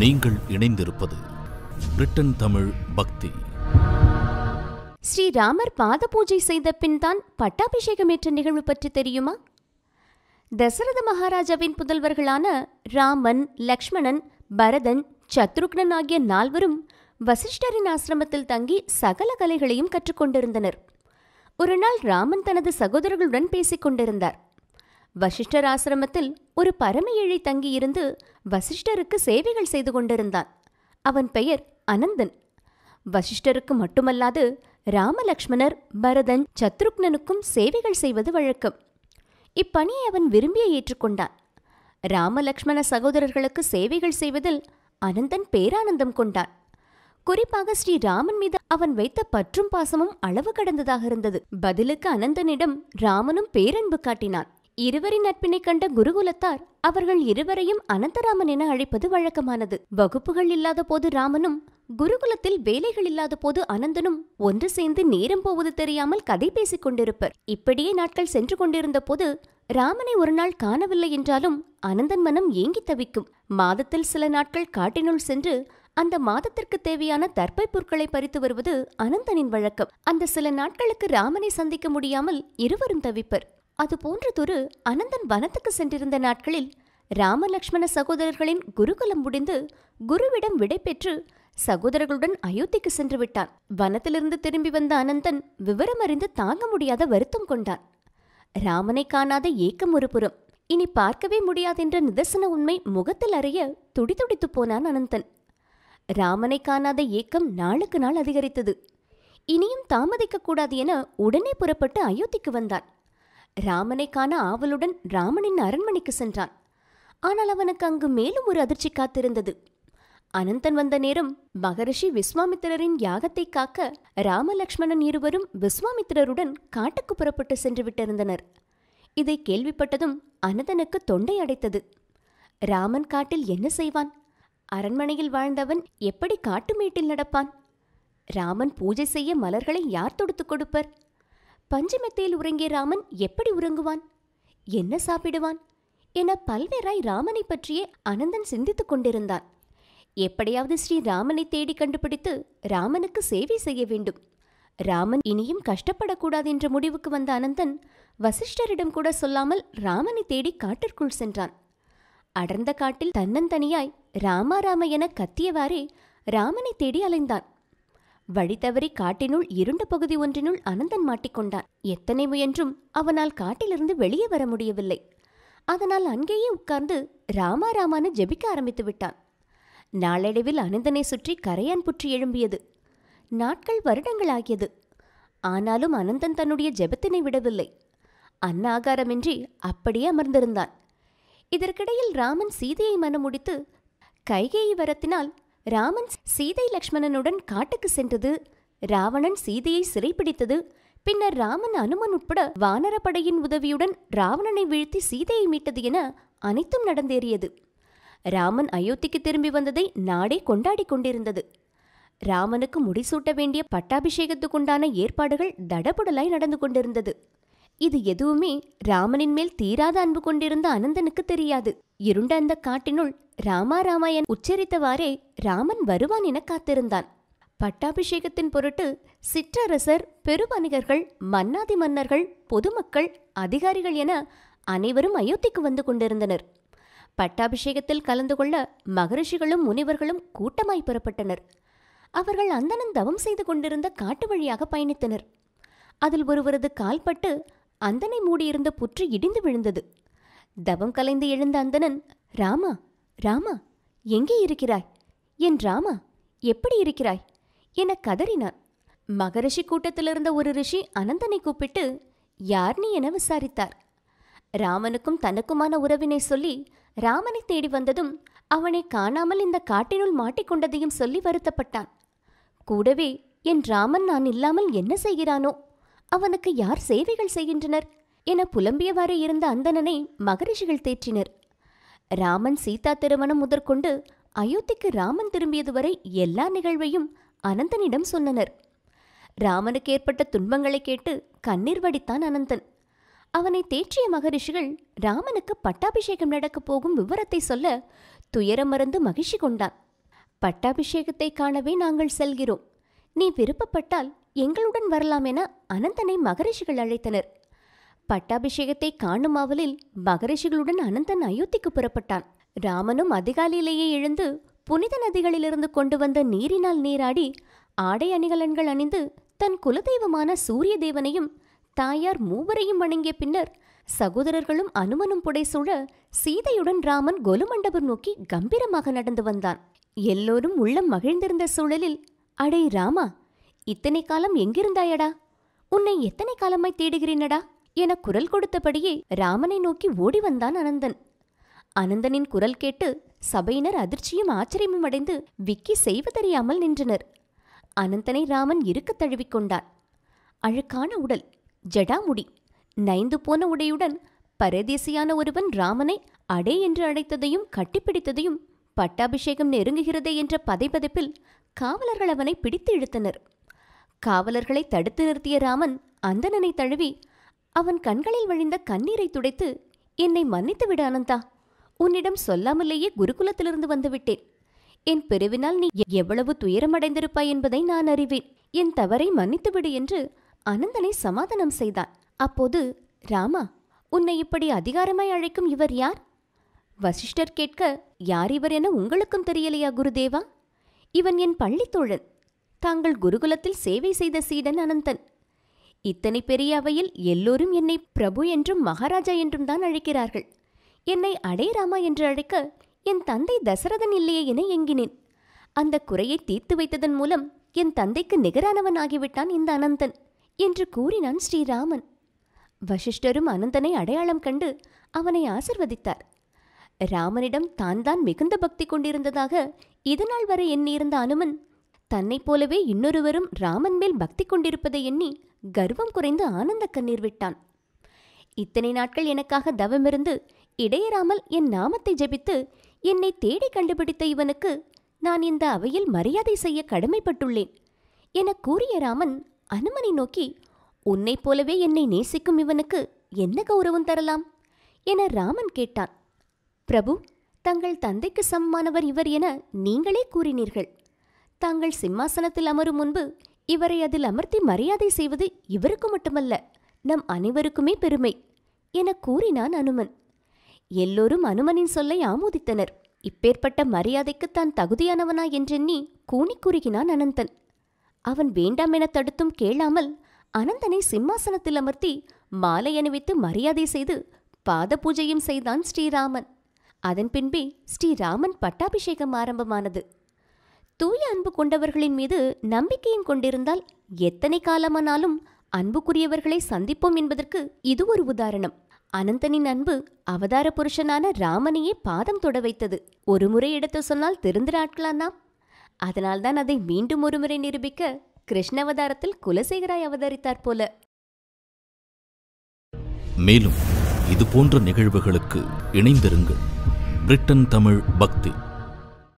நீங்கள் இணைந்திருப்பது பிரிட்டன் தமிழ் பக்தி ஸ்ரீராமர் பாத பூஜை செய்த பின் தான் பட்டாபிஷேகம் ஏற்ற நிகழ்வு பற்றி தெரியுமா தசரத மகாராஜாவின் புதல்வர்களான ராமன் லக்ஷ்மணன் பரதன் சத்ருக்னன் ஆகிய நால்வரும் வசிஷ்டரின் ஆசிரமத்தில் தங்கி சகல கலைகளையும் கற்றுக்கொண்டிருந்தனர் ஒரு நாள் ராமன் தனது சகோதரர்களுடன் பேசிக் கொண்டிருந்தார் வசிஷ்டர் ஆசிரமத்தில் ஒரு பரம ஏழை தங்கியிருந்து வசிஷ்டருக்கு சேவைகள் செய்து கொண்டிருந்தான் அவன் பெயர் அனந்தன் வசிஷ்டருக்கு மட்டுமல்லாது ராமலக்ஷ்மணர் பரதன் சத்ருக்னனுக்கும் சேவைகள் செய்வது வழக்கம் இப்பணியை அவன் விரும்பிய ஏற்றுக்கொண்டான் ராமலக்ஷ்மண சகோதரர்களுக்கு சேவைகள் செய்வதில் அனந்தன் பேரானந்தம் கொண்டான் குறிப்பாக ஸ்ரீராமன் மீது அவன் வைத்த பற்றும் பாசமும் அளவு கடந்ததாக இருந்தது பதிலுக்கு அனந்தனிடம் ராமனும் பேரன்பு காட்டினான் இருவரின் நட்பினை கண்ட குருகுலத்தார் அவர்கள் இருவரையும் அனந்தராமன் என அழைப்பது வழக்கமானது வகுப்புகள் இல்லாத போது ராமனும் குருகுலத்தில் வேலைகள் இல்லாத போது அனந்தனும் ஒன்று சேர்ந்து நேரம் போவது தெரியாமல் கதை பேசிக் கொண்டிருப்பர் இப்படியே நாட்கள் சென்று கொண்டிருந்த போது ராமனை ஒரு நாள் காணவில்லை என்றாலும் அனந்தன் மனம் ஏங்கி தவிக்கும் மாதத்தில் சில நாட்கள் காட்டினுள் சென்று அந்த மாதத்திற்கு தேவையான தற்பை பொருட்களை பறித்து வருவது அனந்தனின் வழக்கம் அந்த சில நாட்களுக்கு ராமனை சந்திக்க முடியாமல் இருவரும் தவிப்பர் அது போன்றதொரு அனந்தன் வனத்துக்கு சென்றிருந்த நாட்களில் ராமலக்ஷ்மண சகோதரர்களின் குருகுலம் முடிந்து குருவிடம் விடை பெற்று சகோதரர்களுடன் அயோத்திக்கு சென்று விட்டான் வனத்திலிருந்து திரும்பி வந்த அனந்தன் விவரம் அறிந்து தாங்க முடியாத வருத்தம் கொண்டான் ராமனை காணாத ஏக்கம் ஒருபுறம் இனி பார்க்கவே முடியாதென்ற நிதர்சன உண்மை முகத்தில் அறிய துடிதுடித்துப் போனான் அனந்தன் ராமனை காணாத ஏக்கம் நாளுக்கு நாள் அதிகரித்தது இனியும் தாமதிக்க கூடாது என உடனே புறப்பட்டு அயோத்திக்கு வந்தான் ராமனை காண ஆவலுடன் ராமனின் அரண்மனைக்கு சென்றான் ஆனால் அவனுக்கு அங்கு மேலும் ஒரு அதிர்ச்சி காத்திருந்தது அனந்தன் வந்த நேரம் மகரிஷி விஸ்வாமித்திரரின் யாகத்தை காக்க ராமலக்ஷ்மணன் இருவரும் விஸ்வாமித்திரருடன் காட்டுக்கு புறப்பட்டு சென்று விட்டிருந்தனர் இதை கேள்விப்பட்டதும் அனந்தனுக்கு தொண்டை அடைத்தது ராமன் காட்டில் என்ன செய்வான் அரண்மனையில் வாழ்ந்தவன் எப்படி காட்டு மேட்டில் நடப்பான் ராமன் பூஜை செய்ய மலர்களை யார் தொடுத்து கொடுப்பர் பஞ்சமெத்தையில் உறங்கிய ராமன் எப்படி உறங்குவான் என்ன சாப்பிடுவான் என பல்வேறாய் ராமனை பற்றியே அனந்தன் சிந்தித்துக் கொண்டிருந்தான் எப்படியாவது ஸ்ரீ ராமனை தேடி கண்டுபிடித்து ராமனுக்கு சேவை செய்ய வேண்டும் ராமன் இனியும் கஷ்டப்படக்கூடாது என்ற முடிவுக்கு வந்த அனந்தன் வசிஷ்டரிடம் கூட சொல்லாமல் ராமனை தேடி காட்டிற்குள் சென்றான் அடர்ந்த காட்டில் தன்னந்தனியாய் ராமாராம என கத்தியவாறே ராமனை தேடி அலைந்தான் வழி காட்டினுள் இருண்ட பகுதி ஒன்றினுள் அனந்தன் மாட்டிக்கொண்டான் எத்தனை முயன்றும் அவனால் காட்டிலிருந்து வெளியே வர முடியவில்லை அதனால் அங்கேயே உட்கார்ந்து ராமா ராமானு ஜெபிக்க ஆரம்பித்து விட்டான் நாளடைவில் அனந்தனை சுற்றி கரையான் புற்றி எழும்பியது நாட்கள் வருடங்கள் ஆகியது ஆனாலும் அனந்தன் தன்னுடைய ஜெபத்தினை விடவில்லை அன்னாகாரமின்றி அப்படியே அமர்ந்திருந்தான் இதற்கிடையில் ராமன் சீதையை மனமுடித்து கைகேயி வரத்தினால் ராமன் சீதை லக்ஷ்மணனுடன் காட்டுக்கு சென்றது ராவணன் சீதையை சிறைப்பிடித்தது பின்னர் ராமன் அனுமன் உட்பட வானரப்படையின் உதவியுடன் ராவணனை வீழ்த்தி சீதையை மீட்டது என அனைத்தும் நடந்தேறியது ராமன் அயோத்திக்கு திரும்பி வந்ததை நாடே கொண்டாடி கொண்டிருந்தது ராமனுக்கு முடிசூட்ட வேண்டிய பட்டாபிஷேகத்துக்குண்டான ஏற்பாடுகள் தடபுடலாய் நடந்து கொண்டிருந்தது இது எதுவுமே ராமனின் மேல் தீராத அன்பு கொண்டிருந்த அனந்தனுக்கு தெரியாது இருண்ட அந்த காட்டினுள் ராமா ராமாயன் உச்சரித்தவாறே ராமன் வருவான் என காத்திருந்தான் பட்டாபிஷேகத்தின் பொருட்டு சிற்றரசர் பெருவணிகர்கள் மன்னாதி மன்னர்கள் பொதுமக்கள் அதிகாரிகள் என அனைவரும் அயோத்திக்கு வந்து கொண்டிருந்தனர் பட்டாபிஷேகத்தில் கலந்து கொள்ள மகரிஷிகளும் முனிவர்களும் கூட்டமாய் புறப்பட்டனர் அவர்கள் அந்தனன் தவம் செய்து கொண்டிருந்த காட்டு வழியாக பயணித்தனர் அதில் ஒருவரது கால்பட்டு அந்தனை மூடியிருந்த புற்று இடிந்து விழுந்தது தவம் கலைந்து எழுந்த அந்தணன் ராமா ராமா எங்கே இருக்கிறாய் என் ராமா எப்படி இருக்கிறாய் என கதறினான் மகரிஷி கூட்டத்திலிருந்த ஒரு ரிஷி அனந்தனை கூப்பிட்டு யார் நீ என விசாரித்தார் ராமனுக்கும் தனக்குமான உறவினை சொல்லி ராமனை தேடி வந்ததும் அவனை காணாமல் இந்த காட்டினுள் மாட்டிக்கொண்டதையும் சொல்லி வருத்தப்பட்டான் கூடவே என் ராமன் நான் இல்லாமல் என்ன செய்கிறானோ அவனுக்கு யார் சேவைகள் செய்கின்றனர் என புலம்பியவாறு இருந்த அந்தணனை மகரிஷிகள் தேற்றினர் ராமன் சீதா திருமணம் முதற்கொண்டு அயோத்திக்கு ராமன் திரும்பியது வரை எல்லா நிகழ்வையும் அனந்தனிடம் சொன்னனர் ராமனுக்கு ஏற்பட்ட துன்பங்களை கேட்டு கண்ணீர் வடித்தான் அனந்தன் அவனை தேற்றிய மகரிஷிகள் ராமனுக்கு பட்டாபிஷேகம் நடக்கப் போகும் விவரத்தை சொல்ல துயரம் மறந்து மகிழ்ச்சி கொண்டான் பட்டாபிஷேகத்தை காணவே நாங்கள் செல்கிறோம் நீ விருப்பப்பட்டால் எங்களுடன் வரலாம் என அனந்தனை மகரிஷிகள் அழைத்தனர் பட்டாபிஷேகத்தை காணும் ஆவலில் மகரிஷிகளுடன் அனந்தன் அயோத்திக்கு புறப்பட்டான் ராமனும் அதிகாலையிலேயே எழுந்து புனித நதிகளிலிருந்து கொண்டு வந்த நீரினால் நீராடி ஆடை அணிகலன்கள் அணிந்து தன் குலதெய்வமான சூரிய தேவனையும் தாயார் மூவரையும் வணங்கிய பின்னர் சகோதரர்களும் அனுமனும் புடைசூழ சீதையுடன் ராமன் கொலுமண்டபம் நோக்கி கம்பீரமாக நடந்து வந்தான் எல்லோரும் உள்ளம் மகிழ்ந்திருந்த சூழலில் அடே ராமா இத்தனை காலம் எங்கிருந்தாயடா உன்னை எத்தனை காலமாய் தேடுகிறேனடா என குரல் கொடுத்தபடியே ராமனை நோக்கி ஓடி வந்தான் அனந்தன் அனந்தனின் குரல் கேட்டு சபையினர் அதிர்ச்சியும் ஆச்சரியமும் அடைந்து விக்கி செய்வதறியாமல் நின்றனர் அனந்தனை ராமன் இருக்க தழுவிக்கொண்டான் அழுக்கான உடல் ஜடாமுடி நைந்து போன உடையுடன் பரதேசியான ஒருவன் ராமனை அடே என்று அழைத்ததையும் கட்டிப்பிடித்ததையும் பட்டாபிஷேகம் நெருங்குகிறதே என்ற பதைபதைப்பில் காவலர்கள் அவனை பிடித்து இழுத்தனர் காவலர்களை தடுத்து நிறுத்திய ராமன் அந்தனனை தழுவி அவன் கண்களில் வழிந்த கண்ணீரை துடைத்து என்னை மன்னித்து விட அனந்தா உன்னிடம் சொல்லாமலேயே குருகுலத்திலிருந்து வந்துவிட்டேன் என் பிரிவினால் நீ எவ்வளவு துயரமடைந்திருப்பாய் என்பதை நான் அறிவேன் என் தவறை மன்னித்துவிடு என்று அனந்தனை சமாதானம் செய்தான் அப்போது ராமா உன்னை இப்படி அதிகாரமாய் அழைக்கும் இவர் யார் வசிஷ்டர் கேட்க யார் இவர் என உங்களுக்கும் தெரியலையா குருதேவா இவன் என் பள்ளித்தோழன் தாங்கள் குருகுலத்தில் சேவை செய்த சீடன் அனந்தன் இத்தனை பெரிய அவையில் எல்லோரும் என்னை பிரபு என்றும் மகாராஜா என்றும் தான் அழைக்கிறார்கள் என்னை அடையராமா என்று அழைக்க என் தந்தை தசரதன் இல்லையே என எங்கினேன் அந்த குறையை தீர்த்து வைத்ததன் மூலம் என் தந்தைக்கு நிகரானவன் ஆகிவிட்டான் இந்த அனந்தன் என்று கூறினான் ஸ்ரீராமன் வசிஷ்டரும் அனந்தனை அடையாளம் கண்டு அவனை ஆசிர்வதித்தார் ராமனிடம் தான் தான் மிகுந்த பக்தி கொண்டிருந்ததாக இதுநாள் வரை எண்ணியிருந்த அனுமன் தன்னைப் போலவே இன்னொருவரும் ராமன் மேல் பக்தி கொண்டிருப்பதை எண்ணி கர்வம் குறைந்து ஆனந்த கண்ணீர் விட்டான் இத்தனை நாட்கள் எனக்காக தவமிருந்து இடையராமல் என் நாமத்தை ஜெபித்து என்னை தேடி கண்டுபிடித்த இவனுக்கு நான் இந்த அவையில் மரியாதை செய்ய கடமைப்பட்டுள்ளேன் என கூறிய ராமன் அனுமனை நோக்கி உன்னைப் போலவே என்னை நேசிக்கும் இவனுக்கு என்ன கௌரவம் தரலாம் என ராமன் கேட்டான் பிரபு தங்கள் தந்தைக்கு சமமானவர் இவர் என நீங்களே கூறினீர்கள் தாங்கள் சிம்மாசனத்தில் அமரும் முன்பு இவரை அதில் அமர்த்தி மரியாதை செய்வது இவருக்கு மட்டுமல்ல நம் அனைவருக்குமே பெருமை என கூறினான் அனுமன் எல்லோரும் அனுமனின் சொல்லை ஆமோதித்தனர் இப்பேற்பட்ட மரியாதைக்கு தான் தகுதியானவனா என்றெண்ணி கூணி குறுகினான் அனந்தன் அவன் வேண்டாம் என தடுத்தும் கேளாமல் அனந்தனை சிம்மாசனத்தில் அமர்த்தி மாலை அணிவித்து மரியாதை செய்து பாத பூஜையும் செய்தான் ஸ்ரீராமன் அதன் பின்பே ஸ்ரீராமன் பட்டாபிஷேகம் ஆரம்பமானது தூய அன்பு கொண்டவர்களின் மீது நம்பிக்கையும் கொண்டிருந்தால் எத்தனை காலமானாலும் அன்புக்குரியவர்களை சந்திப்போம் என்பதற்கு இது ஒரு உதாரணம் அனந்தனின் அன்பு அவதார புருஷனான ராமனையே பாதம் தொட வைத்தது ஒரு முறை எடுத்து சொன்னால் திருந்து நாட்களாம் நாம் அதனால்தான் அதை மீண்டும் ஒருமுறை நிரூபிக்க கிருஷ்ணவதாரத்தில் குலசேகராய் அவதரித்தார் போல மேலும் இது போன்ற நிகழ்வுகளுக்கு இணைந்திருங்கள் பிரிட்டன் தமிழ் பக்தி